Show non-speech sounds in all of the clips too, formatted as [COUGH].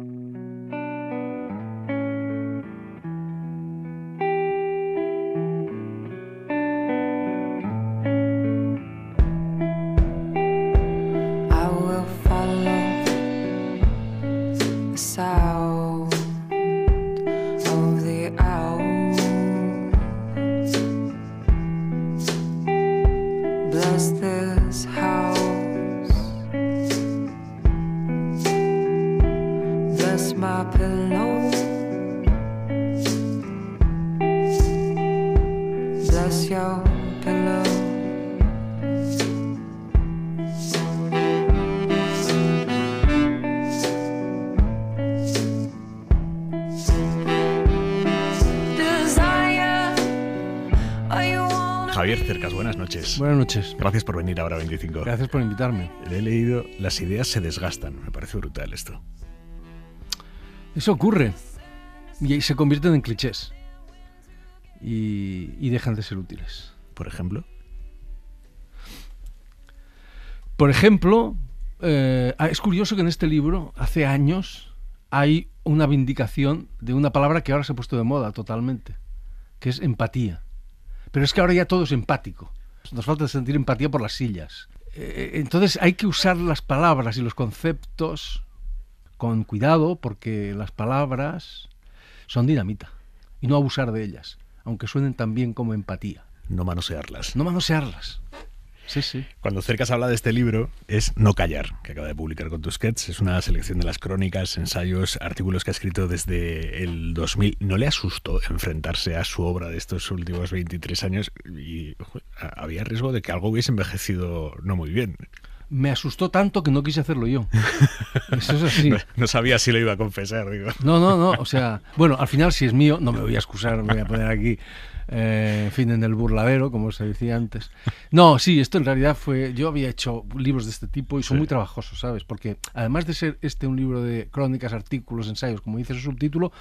Mm-hmm. buenas noches. Buenas noches. Gracias por venir ahora 25. Gracias por invitarme. he leído Las ideas se desgastan. Me parece brutal esto. Eso ocurre. Y se convierten en clichés. Y, dejan de ser útiles. ¿Por ejemplo? Por ejemplo, eh, ah, es curioso que en este libro, hace años, hay una vindicación de una palabra que ahora se ha puesto de moda totalmente, que es empatía. Pero es que ahora ya todo es empático. Nos falta sentir empatía por las sillas. Eh, eh, entonces hay que usar las palabras y los conceptos con cuidado porque las palabras son dinamita y no abusar de ellas, aunque suenen tan bien como empatía. No manosearlas. No manosearlas. Sí, sí. Cuando Cercas habla de este libro es No callar, que acaba de publicar con Tusquets. Es una selección de las crónicas, ensayos, artículos que ha escrito desde el 2000. ¿No le asustó enfrentarse a su obra de estos últimos 23 años? Y había riesgo de que algo hubiese envejecido no muy bien me asustó tanto que no quise hacerlo yo. Eso es así. [LAUGHS] No, sabía si lo iba a confesar, No, no, no. O sea, bueno, al final si es mío, no me voy a excusar, me voy a poner aquí eh, en fin, en el burladero, como se decía antes. No, sí, esto en realidad fue, yo había hecho libros de este tipo y son muy trabajosos, ¿sabes? Porque además de ser este un libro de crónicas, artículos, ensayos, como dice su subtítulo,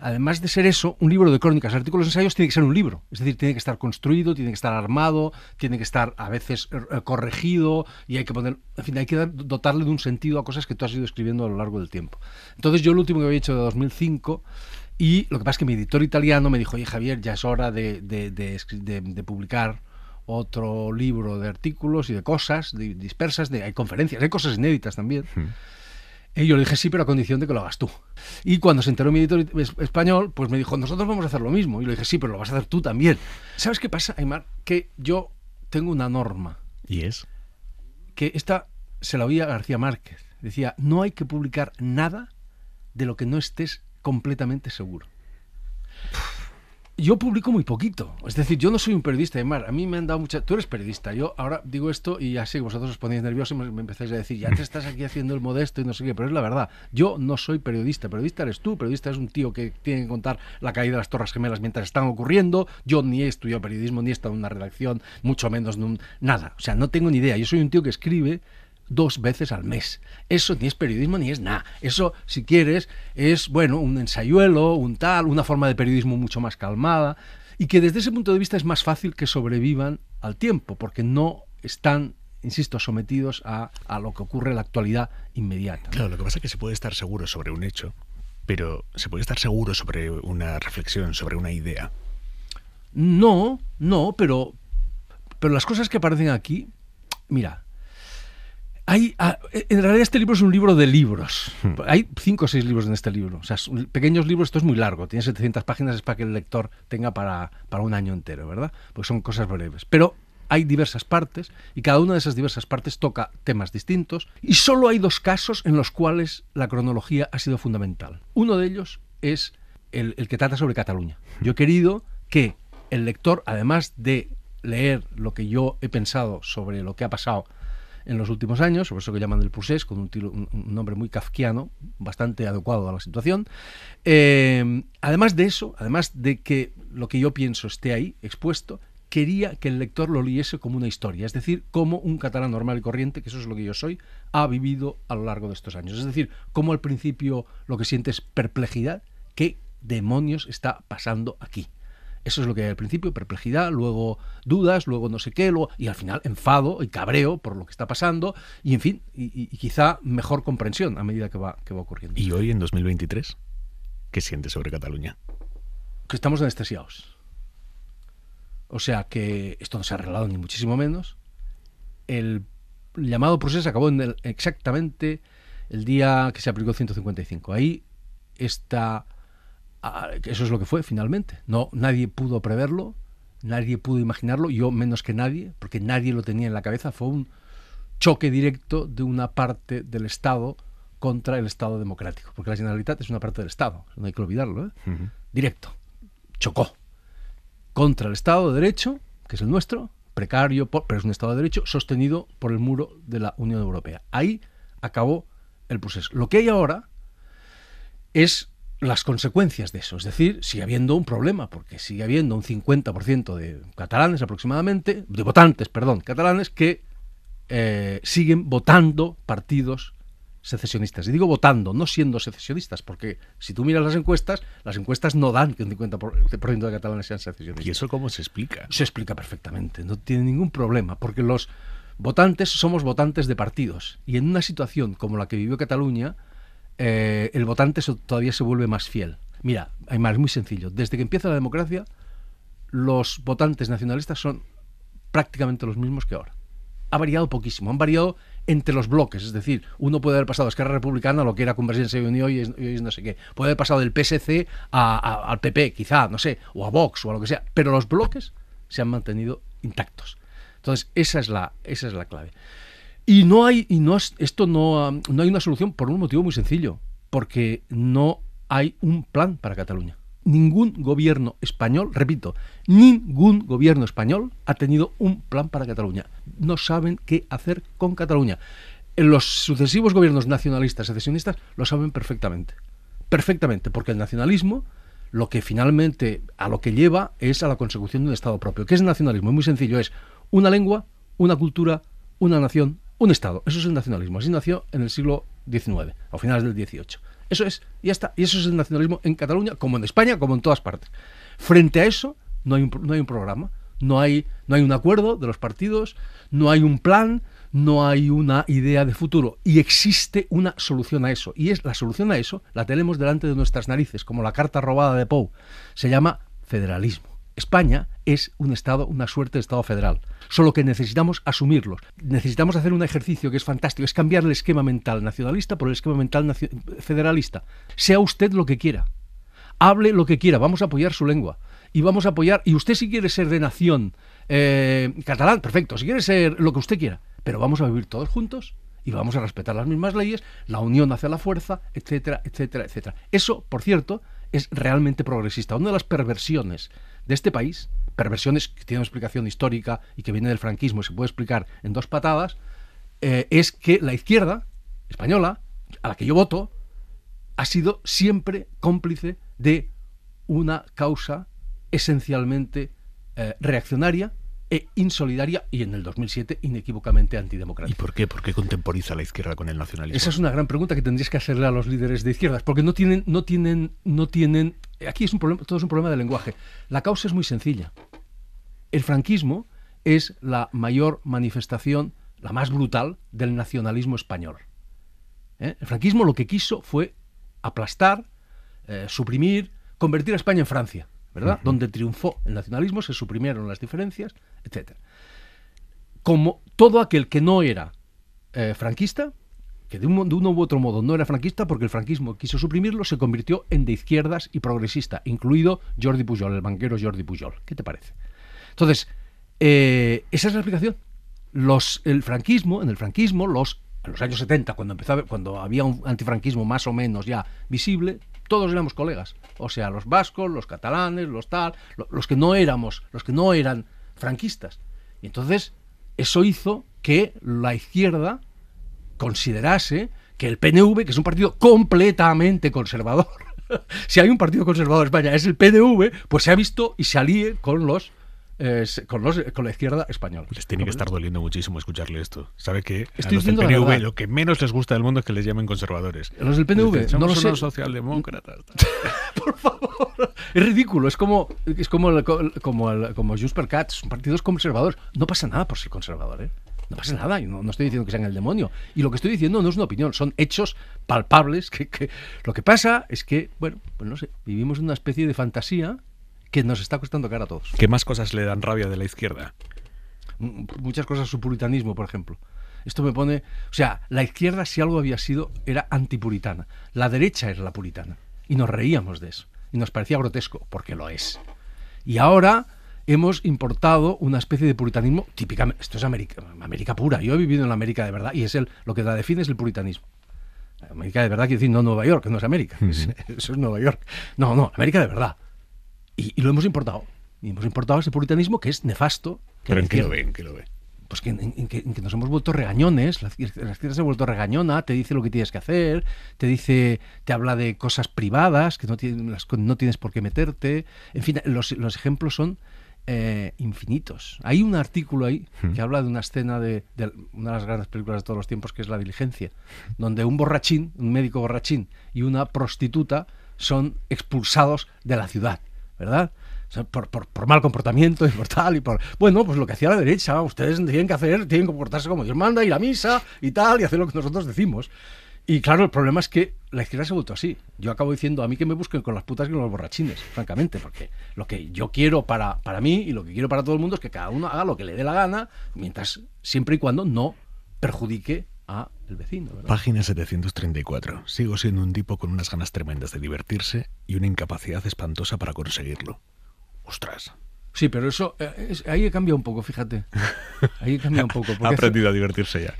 además de ser eso, un libro de crónicas, artículos, ensayos, tiene que ser un libro. Es decir, tiene que estar construido, tiene que estar armado, tiene que estar a veces eh, corregido y hay que poner, en fin, hay que dotarle de un sentido a cosas que tú has ido escribiendo a lo largo del tiempo. Entonces yo lo último que había hecho de 2005 y lo que pasa es que mi editor italiano me dijo, oye Javier, ya es hora de, de, publicar otro libro de artículos y de cosas dispersas, de, hay conferencias, hay cosas inéditas también. Hmm. Y yo le dije sí, pero a condición de que lo hagas tú. Y cuando se enteró mi editor español, pues me dijo, nosotros vamos a hacer lo mismo. Y le dije sí, pero lo vas a hacer tú también. ¿Sabes qué pasa, Aymar? Que yo tengo una norma. ¿Y es? Que esta se la oía García Márquez. Decía, no hay que publicar nada de lo que no estés completamente seguro. Yo publico muy poquito, es decir, yo no soy un periodista de mar, a mí me han dado mucha... Tú eres periodista, yo ahora digo esto y así vosotros os ponéis nerviosos y me empezáis a decir, ya te estás aquí haciendo el modesto y no sé qué, pero es la verdad, yo no soy periodista, periodista eres tú, periodista es un tío que tiene que contar la caída de las Torres Gemelas mientras están ocurriendo, yo ni he estudiado periodismo, ni he estado en una redacción, mucho menos en nada, o sea, no tengo ni idea, yo soy un tío que escribe dos veces al mes. Eso ni es periodismo ni es nada. Eso, si quieres, es, bueno, un ensayuelo, un tal, una forma de periodismo mucho más calmada y que desde ese punto de vista es más fácil que sobrevivan al tiempo, porque no están insisto, sometidos a, lo que ocurre en la actualidad inmediata. Claro, lo que pasa es que se puede estar seguro sobre un hecho, pero ¿se puede estar seguro sobre una reflexión, sobre una idea? No, no, pero, pero las cosas que aparecen aquí, mira, Ah, en realidad este libro es un libro de libros. Hmm. Hay cinco o seis libros en este libro. O sea, pequeños libros, esto es muy largo. Tiene 700 páginas, es para que el lector tenga para, para un año entero, ¿verdad? Porque son cosas breves. Pero hay diversas partes y cada una de esas diversas partes toca temas distintos y solo hay dos casos en los cuales la cronología ha sido fundamental. Uno de ellos es el que trata sobre Cataluña. Yo he querido que el lector, además de leer lo que yo he pensado sobre lo que ha pasado en los últimos años, por eso que llaman el Pursés, con un, nombre muy kafkiano, bastante adecuado a la situación. Eh, además de eso, además de que lo que yo pienso esté ahí expuesto, quería que el lector lo leyese como una historia, es decir, como un catalán normal y corriente, que eso es lo que yo soy, ha vivido a lo largo de estos años. Es decir, como al principio lo que siente es perplejidad, ¿qué demonios está pasando aquí? Eso es lo que hay al principio, perplejidad, luego dudas, luego no sé qué, y al final enfado y cabreo por lo que está pasando, y en fin, y, quizá mejor comprensión a medida que va, que va ocurriendo. ¿Y hoy, en 2023, qué sientes sobre Cataluña? Que estamos anestesiados. O sea que esto no se ha arreglado ni muchísimo menos. El llamado proceso acabó en exactamente el día que se aplicó 155. Ahí está eso es lo que fue finalmente. No, nadie pudo preverlo, nadie pudo imaginarlo, yo menos que nadie, porque nadie lo tenía en la cabeza. Fue un choque directo de una parte del Estado contra el Estado democrático, porque la Generalitat es una parte del Estado, no hay que olvidarlo, ¿eh? directo, chocó contra el Estado de Derecho, que es el nuestro, precario, pero es un Estado de Derecho sostenido por el muro de la Unión Europea. Ahí acabó el proceso. Lo que hay ahora es las consecuencias de eso. Es decir, sigue habiendo un problema, porque sigue habiendo un 50% de catalanes aproximadamente, de votantes, perdón, catalanes que eh, siguen votando partidos secesionistas. Y digo votando, no siendo secesionistas, porque si tú miras las encuestas, las encuestas no dan que un 50% de catalanes sean secesionistas. ¿Y eso cómo se explica? Se explica perfectamente, no tiene ningún problema, porque los votantes somos votantes de partidos. Y en una situación como la que vivió Cataluña, eh, el votante todavía se vuelve más fiel. Mira, es muy sencillo. Desde que empieza la democracia, los votantes nacionalistas son prácticamente los mismos que ahora. Ha variado poquísimo, han variado entre los bloques, es decir, uno puede haber pasado a Esquerra Republicana, lo que era Convergencia y Unión y, no sé qué, puede haber pasado del PSC a, al PP, quizá, no sé, o a Vox o a lo que sea, pero los bloques se han mantenido intactos. Entonces, esa es la, esa es la clave. Y no hay, y no, esto no, um, no hay una solución por un motivo muy sencillo, porque no hay un plan para Cataluña. Ningún gobierno español, repito, ningún gobierno español ha tenido un plan para Cataluña. No saben qué hacer con Cataluña. Los sucesivos gobiernos nacionalistas, secesionistas, lo saben perfectamente. Perfectamente, porque el nacionalismo lo que finalmente a lo que lleva es a la consecución de un Estado propio. ¿Qué es el nacionalismo? Es muy sencillo, es una lengua, una cultura, una nación un Estado. Eso es el nacionalismo. Así nació en el siglo XIX, a finales del XVIII. Eso es, ya está. Y eso es el nacionalismo en Cataluña, como en España, como en todas partes. Frente a eso, no hay un, programa, no hay, no hay un acuerdo de los partidos, no hay un plan, no hay una idea de futuro. Y existe una solución a eso. Y es la solución a eso la tenemos delante de nuestras narices, como la carta robada de Poe. Se llama federalismo. España es un Estado, una suerte de Estado federal. Solo que necesitamos asumirlos. Necesitamos hacer un ejercicio que es fantástico, es cambiar el esquema mental nacionalista por el esquema mental federalista. Sea usted lo que quiera, hable lo que quiera, vamos a apoyar su lengua y vamos a apoyar, y usted si quiere ser de nación eh, catalán, perfecto, si quiere ser lo que usted quiera, pero vamos a vivir todos juntos y vamos a respetar las mismas leyes, la unión hace la fuerza, etcétera, etcétera, etcétera. Eso, por cierto, es realmente progresista. Una de las perversiones de este país, perversiones que tienen una explicación histórica y que viene del franquismo y se puede explicar en dos patadas, eh, es que la izquierda española, a la que yo voto, ha sido siempre cómplice de una causa esencialmente eh, reaccionaria e insolidaria y en el 2007 inequívocamente antidemocrática. ¿Y por qué? ¿Por qué contemporiza la izquierda con el nacionalismo? Esa es una gran pregunta que tendrías que hacerle a los líderes de izquierdas, porque no tienen, no tienen, no tienen. Aquí es un problema, todo es un problema de lenguaje. La causa es muy sencilla. El franquismo es la mayor manifestación, la más brutal, del nacionalismo español. ¿Eh? El franquismo lo que quiso fue aplastar, eh, suprimir, convertir a España en Francia. ¿verdad? Donde triunfó el nacionalismo, se suprimieron las diferencias, etc. Como todo aquel que no era eh, franquista, que de, un, uno u otro modo no era franquista porque el franquismo quiso suprimirlo, se convirtió en de izquierdas y progresista, incluido Jordi Pujol, el banquero Jordi Pujol. ¿Qué te parece? Entonces, eh, esa es la explicación. Los, el franquismo, en el franquismo, los, en los años 70, cuando, empezaba, cuando había un antifranquismo más o menos ya visible, todos éramos colegas. O sea, los vascos, los catalanes, los tal, los que no éramos, los que no eran franquistas. Y entonces eso hizo que la izquierda considerase que el PNV, que es un partido completamente conservador, [LAUGHS] si hay un partido conservador en España, es el PNV, pues se ha visto y se alíe con los eh, con, con la izquierda española. Les tiene que estar doliendo muchísimo escucharle esto. ¿Sabe que Estoy a los del PNV lo que menos les gusta del mundo es que les llamen conservadores? Los del PNV, no lo sé. socialdemócratas. [LAUGHS] Por favor. Es ridículo. Es como, es como, el, como, como Jusper Katz, partidos conservadores. No pasa nada por ser conservador, ¿eh? no pasa nada, no, estoy diciendo que sean el demonio. Y lo que estoy diciendo no es una opinión, son hechos palpables. Que, lo que pasa es que, bueno, pues no sé, vivimos en una especie de fantasía que nos está costando cara a todos. ¿Qué más cosas le dan rabia de la izquierda? muchas cosas, su puritanismo, por ejemplo. Esto me pone. O sea, la izquierda, si algo había sido, era antipuritana. La derecha era la puritana. Y nos reíamos de eso. Y nos parecía grotesco, porque lo es. Y ahora hemos importado una especie de puritanismo típicamente. Esto es América, América pura. Yo he vivido en la América de verdad y es el, lo que la define es el puritanismo. América de verdad quiere decir no Nueva York, no es América. [LAUGHS] Eso es Nueva York. No, no, América de verdad. Y, lo hemos importado. Y hemos importado ese puritanismo que es nefasto. ¿Pero en qué lo ven? ¿Qué lo ve pues que, en, que, nos hemos vuelto regañones, la, la se ha vuelto regañona, te dice lo que tienes que hacer, te dice, te habla de cosas privadas que no, tienes no tienes por qué meterte. En fin, los, ejemplos son eh, infinitos. Hay un artículo ahí hmm. que habla de una escena de, de, una de las grandes películas de todos los tiempos, que es La Diligencia, donde un borrachín, un médico borrachín y una prostituta son expulsados de la ciudad. ¿verdad? por, mal comportamiento y por tal y por... Bueno, pues lo que hacía la derecha, ustedes tienen que hacer, tienen que comportarse como Dios manda, ir a misa y tal, y hacer lo que nosotros decimos. Y claro, el problema es que la izquierda se ha vuelto así. Yo acabo diciendo a mí que me busquen con las putas que con los borrachines, francamente, porque lo que yo quiero para, para mí y lo que quiero para todo el mundo es que cada uno haga lo que le dé la gana, mientras siempre y cuando no perjudique el vecino. Página 734. Sigo siendo un tipo con unas ganas tremendas de divertirse y una incapacidad espantosa para conseguirlo. Ostras. Sí, pero eso eh, ahí he cambiado un poco, fíjate. Ahí he cambiado un poco. [LAUGHS] ha aprendido a divertirse ya.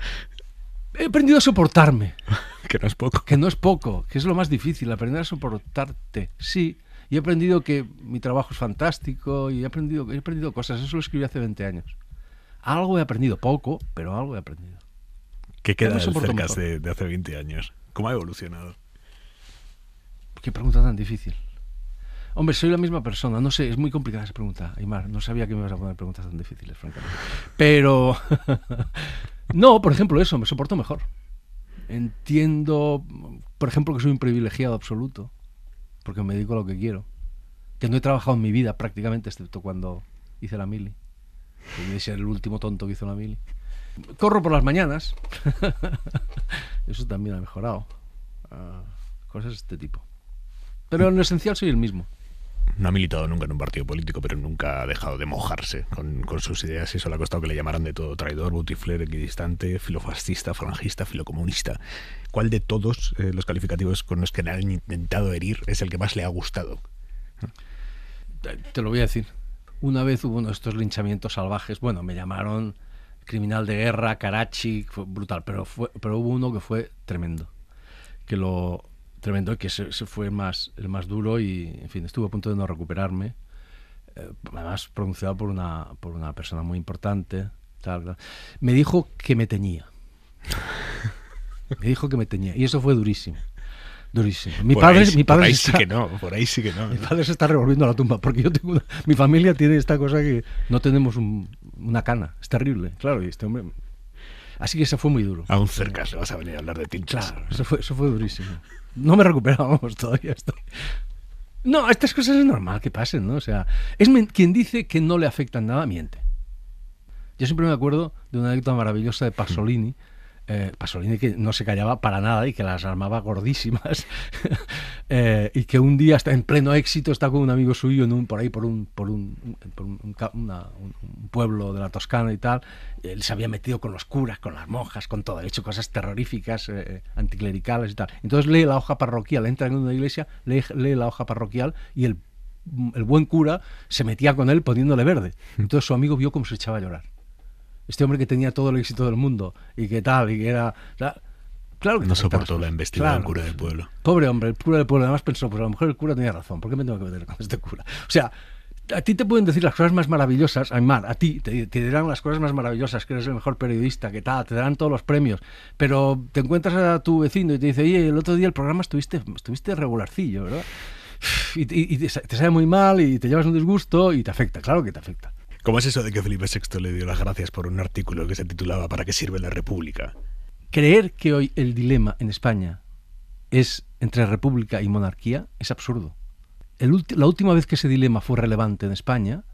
He aprendido a soportarme. [LAUGHS] que no es poco. Que no es poco, que es lo más difícil, aprender a soportarte. Sí, y he aprendido que mi trabajo es fantástico y he aprendido, he aprendido cosas. Eso lo escribí hace 20 años. Algo he aprendido, poco, pero algo he aprendido. ¿Qué queda cerca de, de hace 20 años? ¿Cómo ha evolucionado? Qué pregunta tan difícil. Hombre, soy la misma persona. No sé, es muy complicada esa pregunta, Aymar. No sabía que me ibas a poner preguntas tan difíciles, francamente. Pero. [LAUGHS] no, por ejemplo, eso, me soporto mejor. Entiendo, por ejemplo, que soy un privilegiado absoluto, porque me dedico a lo que quiero. Que no he trabajado en mi vida prácticamente, excepto cuando hice la mili. me decía el último tonto que hizo la mili. Corro por las mañanas. [LAUGHS] Eso también ha mejorado. Ah, cosas de este tipo. Pero en lo esencial soy el mismo. No ha militado nunca en un partido político, pero nunca ha dejado de mojarse con, sus ideas y eso le ha costado que le llamaran de todo traidor, butifler, equidistante, filofascista, franjista, filocomunista. ¿Cuál de todos eh, los calificativos con los que le han intentado herir es el que más le ha gustado? Te lo voy a decir. Una vez hubo uno de estos linchamientos salvajes. Bueno, me llamaron Criminal de Guerra, Karachi, fue brutal, pero, fue, pero hubo uno que fue tremendo, que lo... Tremendo, que se fue el más, el más duro y, en fin, estuve a punto de no recuperarme. Eh, además, pronunciado por una, por una persona muy importante. Tal, Me dijo que me tenía. [LAUGHS] Me dijo que me tenía Y eso fue durísimo durísimo. Mi por padre, ahí, mi padre sí que no, por ahí sí que no. Mi padre se está revolviendo a la tumba, porque yo mi familia tiene esta cosa que no tenemos una cana, es terrible, claro, y este hombre... Así que eso fue muy duro. Aún cerca se vas a venir a hablar de ti Claro, eso fue, eso fue durísimo. No me recuperábamos todavía, estoy... No, estas cosas es normal que pasen, ¿no? O sea, es quien dice que no le afectan nada, miente. Yo siempre me acuerdo de una anécdota maravillosa de hmm. Pasolini, eh, Pasolini que no se callaba para nada y que las armaba gordísimas, [LAUGHS] eh, y que un día está en pleno éxito, está con un amigo suyo en un, por ahí, por, un, pueblo de la Toscana y tal, él se había metido con los curas, con las monjas, con todo, ha hecho cosas terroríficas, eh, anticlericales y tal. Entonces lee la hoja parroquial, entra en una iglesia, lee, la hoja parroquial y el el buen cura se metía con él poniéndole verde. Mm. Entonces su amigo vio cómo se echaba a llorar este hombre que tenía todo el éxito del mundo y que tal, y que era... claro que no soportó la investigación del cura del pueblo. Pobre hombre, el cura del pueblo además pensó, pues a lo mejor el cura tenía razón, ¿por qué me tengo que meter con este cura? O sea, a ti te pueden decir las cosas más maravillosas, Aymar, a ti te, dirán las cosas más maravillosas, que eres el mejor periodista, que tal, te darán todos los premios, pero te encuentras a tu vecino y te dice, oye, el otro día el programa estuviste, estuviste regularcillo, ¿verdad? Y, te, te sabe muy mal y te llevas un disgusto y te afecta, claro que te afecta. ¿Cómo es eso de que Felipe VI le dio las gracias por un artículo que se titulaba ¿Para qué sirve la República? Creer que hoy el dilema en España es entre república y monarquía es absurdo. la última vez que ese dilema fue relevante en España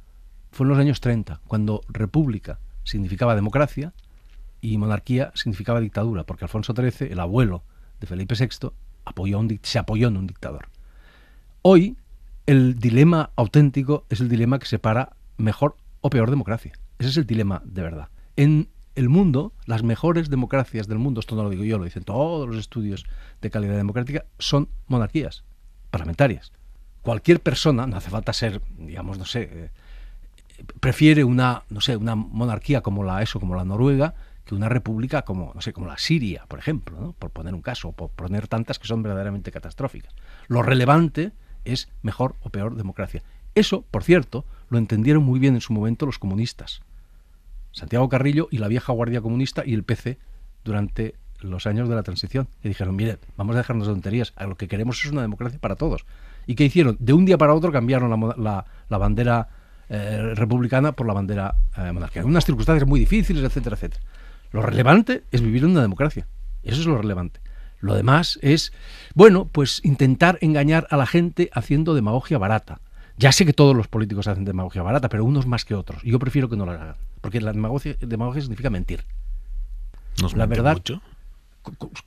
fue en los años 30, cuando república significaba democracia y monarquía significaba dictadura, porque Alfonso XIII, el abuelo de Felipe VI, apoyó se apoyó en un dictador. Hoy, el dilema auténtico es el dilema que separa mejor o peor democracia. Ese es el dilema de verdad. En el mundo, las mejores democracias del mundo, esto no lo digo yo, lo dicen todos los estudios de calidad democrática, son monarquías parlamentarias. Cualquier persona, no hace falta ser, digamos, no sé, eh, prefiere una, no sé, una monarquía como la eso, como la noruega, que una república como, no sé, como la Siria, por ejemplo, por poner un caso, por poner tantas que son verdaderamente catastróficas. Lo relevante es mejor o peor democracia. Eso, por cierto, lo entendieron muy bien en su momento los comunistas. Santiago Carrillo y la vieja Guardia Comunista y el PC durante los años de la transición, Y dijeron, mire, vamos a dejarnos de tonterías, lo que queremos es una democracia para todos. ¿Y qué hicieron? De un día para otro cambiaron la, bandera eh, republicana por la bandera eh, monárquica, en unas circunstancias muy difíciles, etcétera, etcétera. Lo relevante es vivir en una democracia, eso es lo relevante. Lo demás es, bueno, pues intentar engañar a la gente haciendo demagogia barata, ya sé que todos los políticos hacen demagogia barata, pero unos más que otros. Y yo prefiero que no la hagan. Porque la demagogia, significa mentir. ¿Nos la verdad, mucho?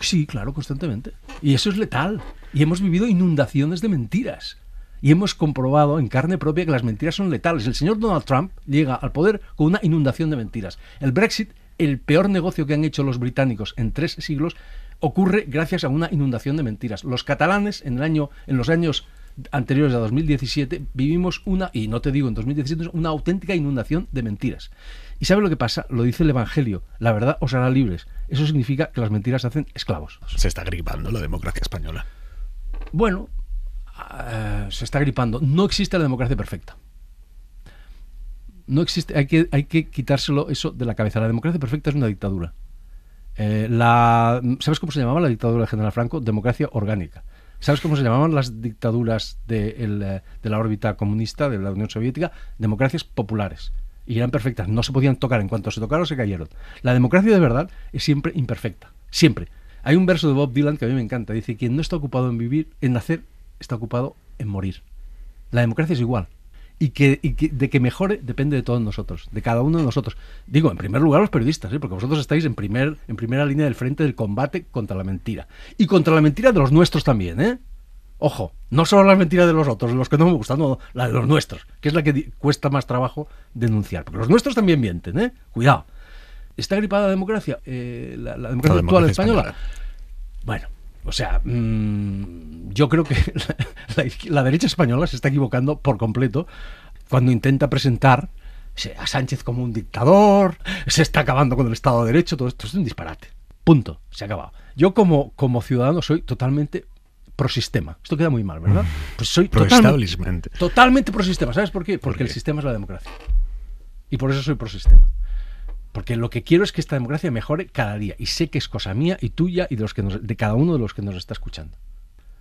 Sí, claro, constantemente. Y eso es letal. Y hemos vivido inundaciones de mentiras. Y hemos comprobado en carne propia que las mentiras son letales. El señor Donald Trump llega al poder con una inundación de mentiras. El Brexit, el peor negocio que han hecho los británicos en tres siglos, ocurre gracias a una inundación de mentiras. Los catalanes en, el año, en los años anteriores a 2017, vivimos una, y no te digo en 2017, una auténtica inundación de mentiras. ¿Y sabe lo que pasa? Lo dice el Evangelio, la verdad os hará libres. Eso significa que las mentiras hacen esclavos. Se está gripando la democracia española. Bueno, eh, se está gripando. No existe la democracia perfecta no existe, hay que, hay que quitárselo eso de la cabeza. La democracia perfecta es una dictadura. Eh, ¿Sabes cómo se llamaba la dictadura de General Franco? Democracia orgánica. ¿Sabes cómo se llamaban las dictaduras eh, de, la órbita comunista de la Unión Soviética? Democracias populares. Y eran perfectas, no se podían tocar. En cuanto se tocaron, se cayeron. La democracia de verdad es siempre imperfecta. Siempre. Hay un verso de Bob Dylan que a mí me encanta. Dice, quien no está ocupado en vivir, en nacer, está ocupado en morir. La democracia es igual y que, de que mejore depende de todos nosotros, de cada uno de nosotros. Digo, en primer lugar los periodistas, ¿eh? porque vosotros estáis en, primer, en primera línea del frente del combate contra la mentira. Y contra la mentira de los nuestros también, ¿eh? Ojo, no solo las mentiras de los otros, los que no me gustan, no, la de los nuestros, que es la que cuesta más trabajo denunciar. Porque los nuestros también mienten, ¿eh? Cuidado. ¿Está gripada la democracia? Eh, la, democracia actual española. Bueno, o sea, mm, yo creo que [LAUGHS] la, derecha española se está equivocando por completo cuando intenta presentar a Sánchez como un dictador, se está acabando con el Estado de Derecho, todo esto es un disparate. Punto, se ha acabado. Yo como, como ciudadano soy totalmente pro sistema. Esto queda muy mal, ¿verdad? Mm. Pues soy totalmente, totalmente pro ¿Sabes por qué? Porque el sistema es la democracia. Y por eso soy prosistema. Porque lo que quiero es que esta democracia mejore cada día. Y sé que es cosa mía y tuya y de, los que de cada uno de los que nos está escuchando.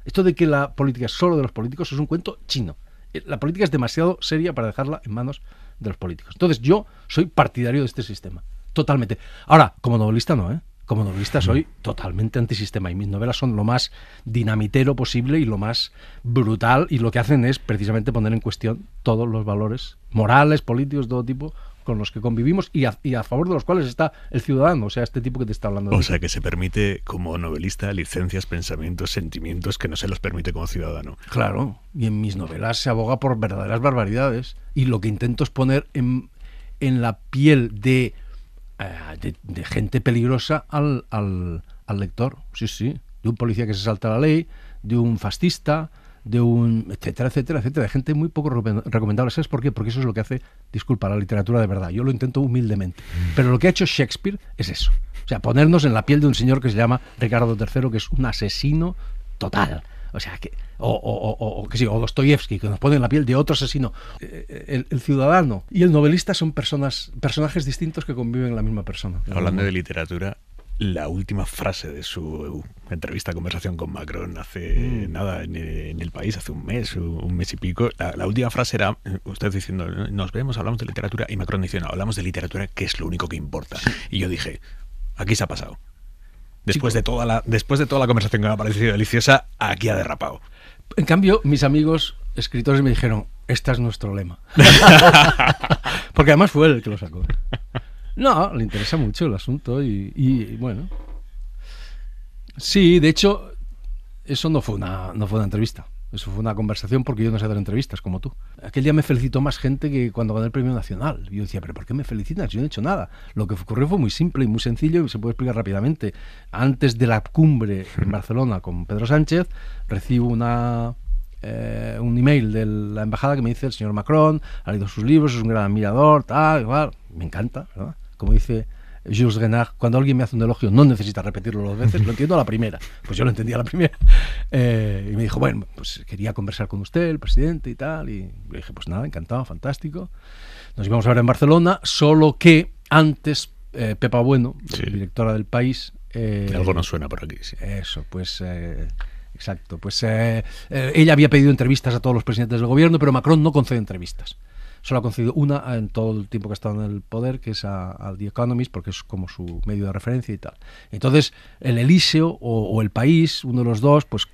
Esto de que la política es solo de los políticos es un cuento chino. Eh, la política es demasiado seria para dejarla en manos de los políticos. Entonces yo soy partidario de este sistema. Totalmente. Ahora, como novelista no, ¿eh? Como novelista soy totalmente antisistema y mis novelas son lo más dinamitero posible y lo más brutal y lo que hacen es precisamente poner en cuestión todos los valores morales, políticos, todo tipo, con los que convivimos y a, a, favor de los cuales está el ciudadano, o sea, este tipo que te está hablando. O sea, que se permite como novelista licencias, pensamientos, sentimientos que no se los permite como ciudadano. Claro, y en mis novelas se aboga por verdaderas barbaridades y lo que intento es poner en, la piel eh, de, de, gente peligrosa al, al, al lector, sí, sí, de un policía que se salta la ley, de un fascista, de un, etcétera, etcétera, etcétera, de gente muy poco recomendable. ¿Sabes por qué? Porque eso es lo que hace, disculpa, la literatura de verdad. Yo lo intento humildemente. Mm. Pero lo que ha hecho Shakespeare es eso. O sea, ponernos en la piel de un señor que se llama Ricardo III, que es un asesino total. O sea, que, o, que sí, o Dostoyevsky, que nos pone en la piel de otro asesino. Eh, eh, el, el, ciudadano y el novelista son personas, personajes distintos que conviven en la misma persona. Hablando de literatura, la última frase de su entrevista, conversación con Macron hace mm. nada en, el país, hace un mes, un mes y pico. La, última frase era eh, usted diciendo, eh, nos vemos, hablamos de literatura, y Macron dice, no, hablamos de literatura, que es lo único que importa. Y yo dije, aquí se ha pasado. Después, de toda, la, después de toda la conversación que me ha parecido deliciosa, aquí ha derrapado. En cambio, mis amigos escritores me dijeron, este es nuestro lema. [LAUGHS] [LAUGHS] Porque además fue él el que lo sacó. No, le interesa mucho el asunto y, bueno. Sí, de hecho, eso no fue, una, no fue una entrevista. Eso fue una conversación porque yo no sé dar entrevistas como tú. Aquel día me felicitó más gente que cuando gané el premio nacional. Yo decía, ¿pero por qué me felicitas? Yo no he hecho nada. Lo que ocurrió fue muy simple y muy sencillo y se puede explicar rápidamente. Antes de la cumbre en Barcelona con Pedro Sánchez, recibo una, eh, un email de la embajada que me dice el señor Macron, ha leído sus libros, es un gran admirador, tal, igual. Me encanta, ¿verdad? como dice Jules Renard, cuando alguien me hace un elogio no necesita repetirlo dos veces, lo entiendo a la primera. Pues yo lo entendía a la primera. [LAUGHS] Eh, y me dijo, bueno, pues quería conversar con usted, el presidente y tal. Y le dije, pues nada, encantado, fantástico. Nos íbamos a ver en Barcelona, solo que antes eh, Pepa Bueno, directora del país... Eh, algo nos suena por aquí, Eso, pues... Exacto, pues ella había pedido entrevistas a todos los presidentes del gobierno, pero Macron no concede entrevistas solo ha concedido una en todo el tiempo que ha estado en el poder, que es a, The Economist, porque es como su medio de referencia y tal. Entonces, el Elíseo o, el país, uno de los dos, pues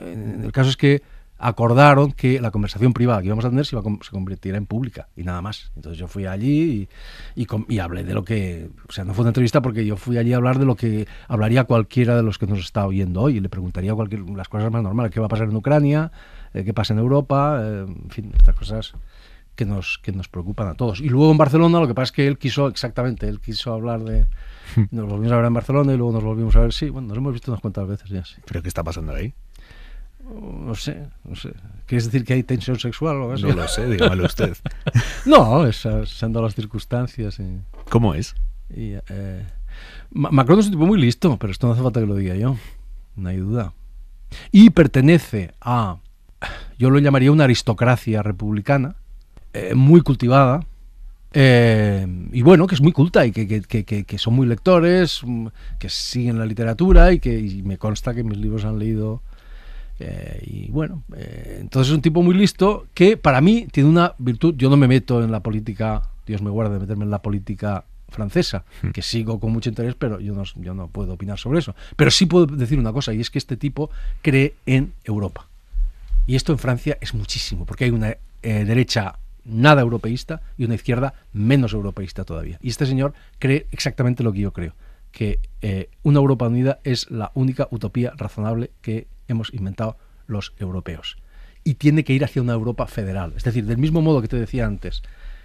en el caso es que acordaron que la conversación privada que íbamos a tener se, iba convirtiera en pública y nada más. Entonces yo fui allí y, hablé de lo que, o sea, no fue una entrevista porque yo fui allí a hablar de lo que hablaría cualquiera de los que nos está oyendo hoy y le preguntaría cualquier, las cosas más normales, qué va a pasar en Ucrania, eh, qué pasa en Europa, eh, en fin, estas cosas que nos, nos preocupan a todos. Y luego en Barcelona, lo que pasa es que él quiso, exactamente, él quiso hablar de... Hmm. Nos volvimos a ver en Barcelona y luego nos volvimos a ver, sí, bueno, nos hemos visto unas cuantas veces ya, ¿Pero qué está pasando ahí? No sé, no sé. ¿Quieres decir que hay tensión sexual o algo No lo sé, dígamelo [LAUGHS] usted. no, es, las circunstancias. ¿Cómo es? Eh, Macron es un tipo muy listo, pero esto no hace falta que lo diga yo. No hay duda. Y pertenece a, yo lo llamaría una aristocracia republicana, eh, muy cultivada. Eh, y bueno, que es muy culta y que, que, son muy lectores, mm, que siguen la literatura y que me consta que mis libros han leído. Eh, y bueno, entonces es un tipo muy listo que para mí tiene una virtud. Yo no me meto en la política, Dios me guarde de meterme en la política francesa, hmm. que sigo con mucho interés, pero yo no, yo no puedo opinar sobre eso. Pero sí puedo decir una cosa, y es que este tipo cree en Europa. Y esto en Francia es muchísimo, porque hay una derecha nada europeísta y una izquierda menos europeísta todavía. Y este señor cree exactamente lo que yo creo, que eh, una Europa unida es la única utopía razonable que hemos inventado los europeos. Y tiene que ir hacia una Europa federal. Es decir, del mismo modo que te decía antes,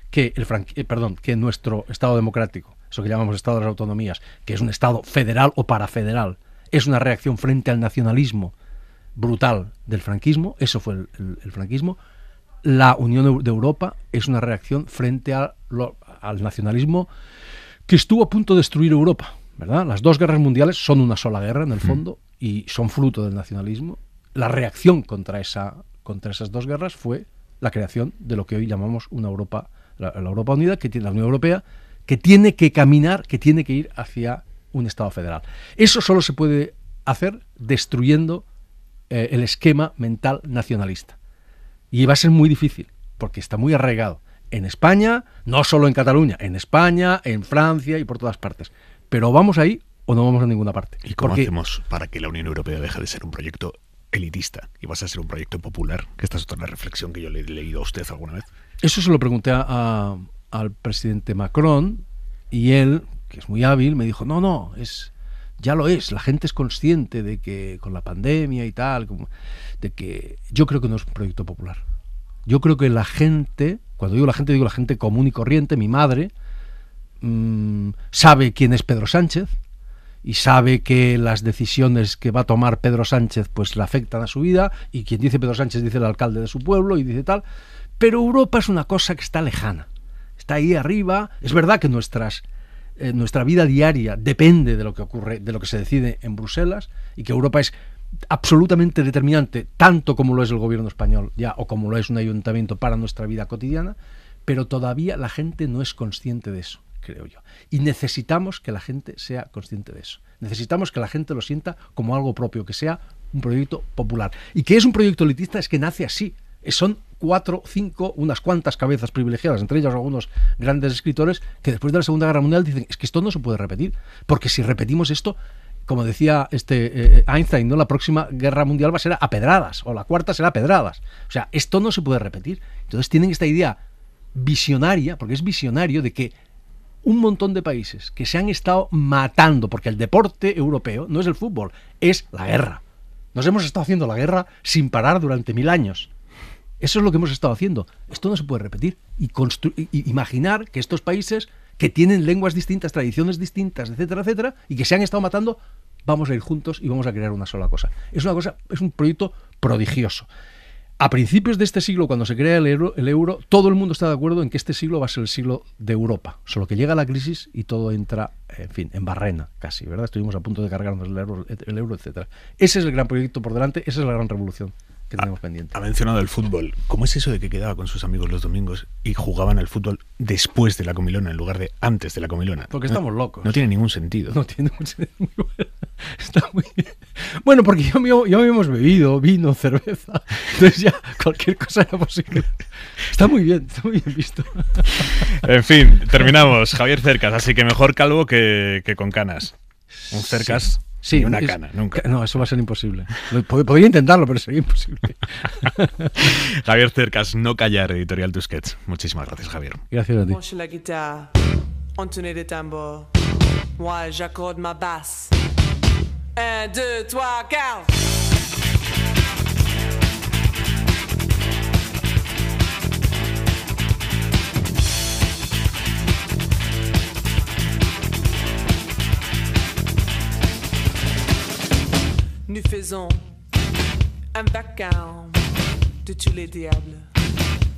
que, el eh, perdón, que nuestro Estado democrático, eso que llamamos Estado de las Autonomías, que es un Estado federal o parafederal, es una reacción frente al nacionalismo brutal del franquismo, eso fue el franquismo, la Unión de Europa es una reacción frente al nacionalismo que estuvo a punto de destruir Europa. ¿verdad? Las dos guerras mundiales son una sola guerra en el mm. fondo y son fruto del nacionalismo. La reacción contra, esa, contra esas dos guerras fue la creación de lo que hoy llamamos una Europa, la, Europa Unida, que tiene la Unión Europea, que tiene que caminar, que tiene que ir hacia un Estado federal. Eso solo se puede hacer destruyendo eh, el esquema mental nacionalista. Y va a ser muy difícil, porque está muy arraigado. En España, no solo en Cataluña, en España, en Francia y por todas partes. Pero vamos ahí o no vamos a ninguna parte. ¿Y cómo hacemos para que la Unión Europea deje de ser un proyecto elitista y vas a ser un proyecto popular? Que esta es otra reflexión que yo le he leído a usted alguna vez. Eso se lo pregunté al presidente Macron y él, que es muy hábil, me dijo, no, no, es, ya lo es, la gente es consciente de que con la pandemia y tal, de que yo creo que no es un proyecto popular. Yo creo que la gente, cuando digo la gente, digo la gente común y corriente, mi madre, mm, sabe quién es Pedro Sánchez y sabe que las decisiones que va a tomar Pedro Sánchez pues le afectan a su vida y quien dice Pedro Sánchez dice el alcalde de su pueblo y dice tal, pero Europa es una cosa que está lejana, está ahí arriba, es verdad que nuestras eh, nuestra vida diaria depende de lo que ocurre, de lo que se decide en Bruselas y que Europa es absolutamente determinante, tanto como lo es el gobierno español ya o como lo es un ayuntamiento para nuestra vida cotidiana, pero todavía la gente no es consciente de eso, creo yo. Y necesitamos que la gente sea consciente de eso. Necesitamos que la gente lo sienta como algo propio, que sea un proyecto popular. Y que es un proyecto elitista es que nace así. Son cuatro, cinco, unas cuantas cabezas privilegiadas, entre ellas algunos grandes escritores, que después de la Segunda Guerra Mundial dicen, es que esto no se puede repetir, porque si repetimos esto, como decía este eh, Einstein, ¿no? La próxima guerra mundial va a ser a pedradas, o la cuarta será a pedradas. O sea, esto no se puede repetir. Entonces tienen esta idea visionaria, porque es visionario, de que un montón de países que se han estado matando, porque el deporte europeo no es el fútbol, es la guerra. Nos hemos estado haciendo la guerra sin parar durante mil años. Eso es lo que hemos estado haciendo. Esto no se puede repetir. Y, imaginar que estos países que tienen lenguas distintas, tradiciones distintas, etcétera, etcétera, y que se han estado matando, vamos a ir juntos y vamos a crear una sola cosa. Es una cosa, es un proyecto prodigioso. A principios de este siglo, cuando se crea el euro, el euro, todo el mundo está de acuerdo en que este siglo va a ser el siglo de Europa. Solo que llega la crisis y todo entra, en fin, en barrena casi, ¿verdad? Estuvimos a punto de cargarnos el euro, el euro etcétera. Ese es el gran proyecto por delante, esa es la gran revolución que ah, tenemos ha, pendiente. Ha mencionado el fútbol. ¿Cómo es eso de que quedaba con sus amigos los domingos y jugaban al fútbol después de la comilona en lugar de antes de la comilona? Porque estamos locos. No tiene ningún sentido. No tiene ningún sentido. [LAUGHS] Está muy bien. Bueno, porque yo ya habíamos bebido vino, cerveza. Entonces ya cualquier cosa era posible. Está muy bien, está muy bien visto. En fin, terminamos. Javier Cercas, así que mejor calvo que, con canas. Un Cercas. Sí, una cana, nunca. No, eso va a ser imposible. Podría intentarlo, pero sería imposible. [LAUGHS] Javier Cercas, No Callar, Editorial Tusquets. Muchísimas gracias, Javier. Gracias a ti. Nous faisons un background de tous les diables.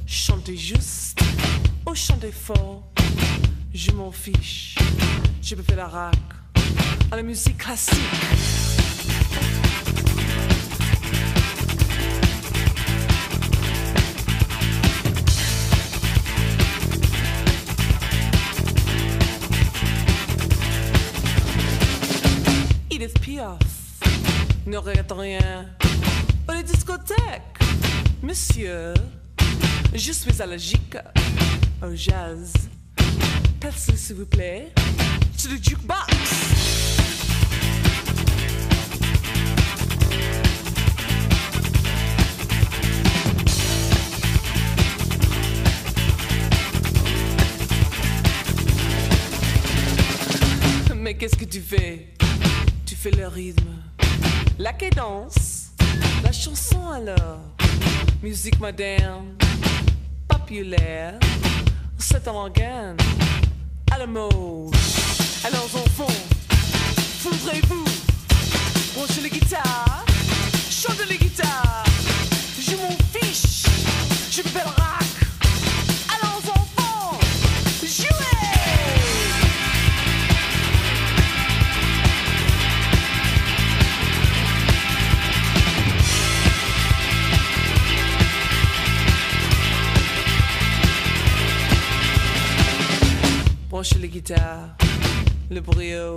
Chantez juste ou oh, chantez fort, je m'en fiche. Je peux faire la rac à la musique classique. n'aurait rien. les discothèques, monsieur, je suis allergique au jazz. Passez s'il vous plaît sur le jukebox. Mais qu'est-ce que tu fais Tu fais le rythme la cadence, la chanson alors, musique moderne, populaire, c'est un organe, à la mode. Alors enfants, voudrez vous branchez les guitares, chantez les guitares. chez les guitares, le brio